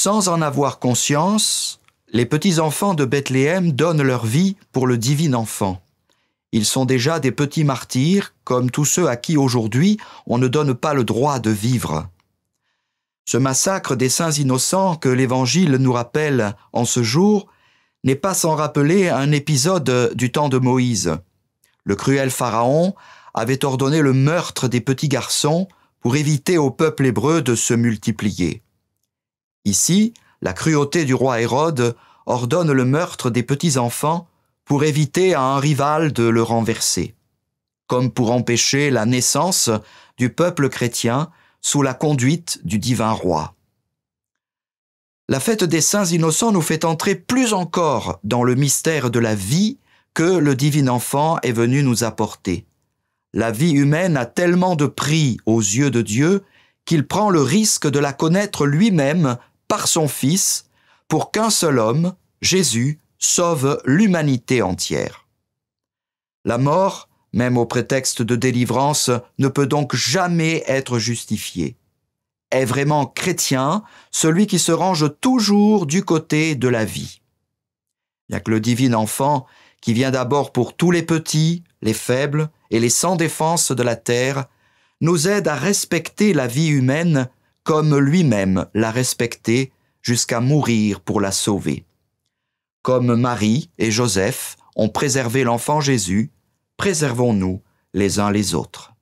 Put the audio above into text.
Sans en avoir conscience, les petits-enfants de Bethléem donnent leur vie pour le divin enfant. Ils sont déjà des petits martyrs, comme tous ceux à qui aujourd'hui on ne donne pas le droit de vivre. Ce massacre des saints innocents que l'Évangile nous rappelle en ce jour n'est pas sans rappeler un épisode du temps de Moïse. Le cruel Pharaon avait ordonné le meurtre des petits garçons pour éviter au peuple hébreu de se multiplier. Ici, la cruauté du roi Hérode ordonne le meurtre des petits-enfants pour éviter à un rival de le renverser, comme pour empêcher la naissance du peuple chrétien sous la conduite du divin roi. La fête des saints innocents nous fait entrer plus encore dans le mystère de la vie que le divin enfant est venu nous apporter. La vie humaine a tellement de prix aux yeux de Dieu qu'il prend le risque de la connaître lui-même par son Fils pour qu'un seul homme, Jésus, sauve l'humanité entière. La mort, même au prétexte de délivrance, ne peut donc jamais être justifiée. Est vraiment chrétien celui qui se range toujours du côté de la vie. Bien que le divin enfant, qui vient d'abord pour tous les petits, les faibles et les sans défense de la terre, nous aide à respecter la vie humaine comme lui-même l'a respectée jusqu'à mourir pour la sauver. Comme Marie et Joseph ont préservé l'enfant Jésus, préservons-nous les uns les autres.